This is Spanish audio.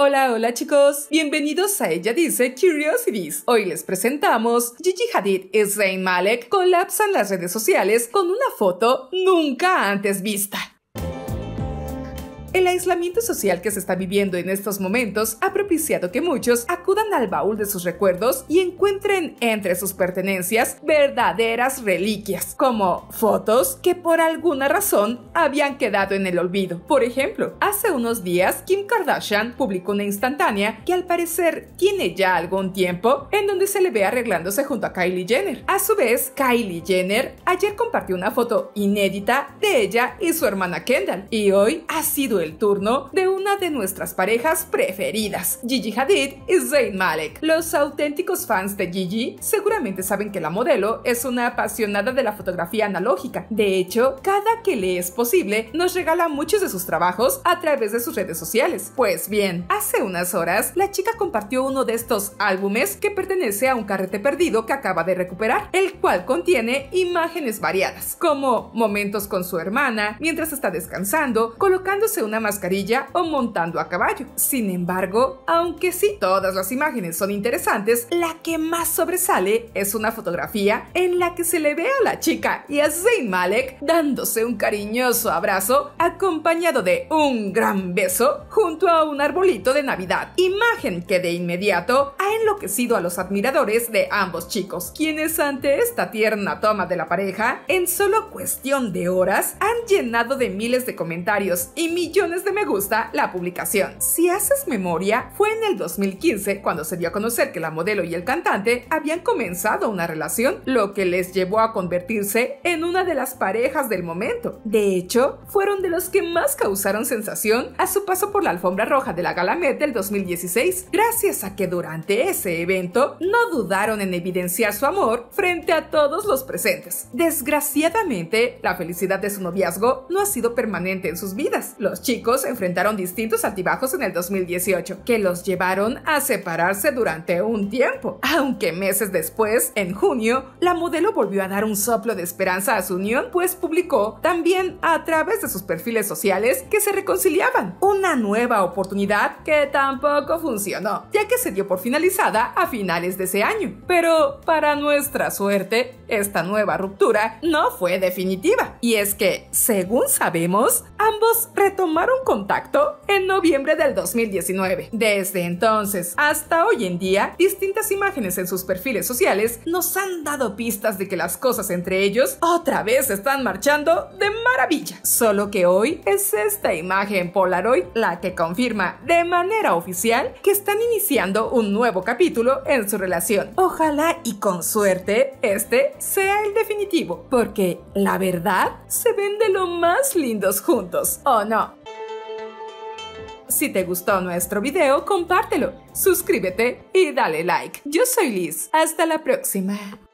Hola, hola chicos, bienvenidos a Ella Dice Curiosities. Hoy les presentamos Gigi Hadid y Zayn Malek colapsan las redes sociales con una foto nunca antes vista. El aislamiento social que se está viviendo en estos momentos ha propiciado que muchos acudan al baúl de sus recuerdos y encuentren entre sus pertenencias verdaderas reliquias, como fotos que por alguna razón habían quedado en el olvido. Por ejemplo, hace unos días Kim Kardashian publicó una instantánea que al parecer tiene ya algún tiempo en donde se le ve arreglándose junto a Kylie Jenner. A su vez, Kylie Jenner ayer compartió una foto inédita de ella y su hermana Kendall y hoy ha sido el turno de una de nuestras parejas preferidas, Gigi Hadid y Zayn Malek. Los auténticos fans de Gigi seguramente saben que la modelo es una apasionada de la fotografía analógica. De hecho, cada que le es posible, nos regala muchos de sus trabajos a través de sus redes sociales. Pues bien, hace unas horas, la chica compartió uno de estos álbumes que pertenece a un carrete perdido que acaba de recuperar, el cual contiene imágenes variadas, como momentos con su hermana, mientras está descansando, colocándose una mascarilla o montando a caballo. Sin embargo, aunque sí todas las imágenes son interesantes, la que más sobresale es una fotografía en la que se le ve a la chica y a Zayn Malek dándose un cariñoso abrazo acompañado de un gran beso junto a un arbolito de Navidad. Imagen que de inmediato ha enloquecido a los admiradores de ambos chicos, quienes ante esta tierna toma de la pareja, en solo cuestión de horas, han llenado de miles de comentarios y millones de me gusta la publicación. Si haces memoria, fue en el 2015 cuando se dio a conocer que la modelo y el cantante habían comenzado una relación, lo que les llevó a convertirse en una de las parejas del momento. De hecho, fueron de los que más causaron sensación a su paso por la alfombra roja de la Gala del 2016, gracias a que durante ese evento no dudaron en evidenciar su amor frente a todos los presentes. Desgraciadamente, la felicidad de su noviazgo no ha sido permanente en sus vidas. Los chicos enfrentaron distintos altibajos en el 2018, que los llevaron a separarse durante un tiempo. Aunque meses después, en junio, la modelo volvió a dar un soplo de esperanza a su unión, pues publicó también a través de sus perfiles sociales que se reconciliaban. Una nueva oportunidad que tampoco funcionó, ya que se dio por finalizada a finales de ese año. Pero para nuestra suerte, esta nueva ruptura no fue definitiva, y es que, según sabemos, ambos retomaron contacto en noviembre del 2019. Desde entonces hasta hoy en día, distintas imágenes en sus perfiles sociales nos han dado pistas de que las cosas entre ellos otra vez están marchando de maravilla. Solo que hoy es esta imagen Polaroid la que confirma de manera oficial que están iniciando un nuevo capítulo en su relación. Ojalá y con suerte este sea el definitivo, porque la verdad se ven de lo más lindos juntos, ¿o no? Si te gustó nuestro video, compártelo, suscríbete y dale like. Yo soy Liz. Hasta la próxima.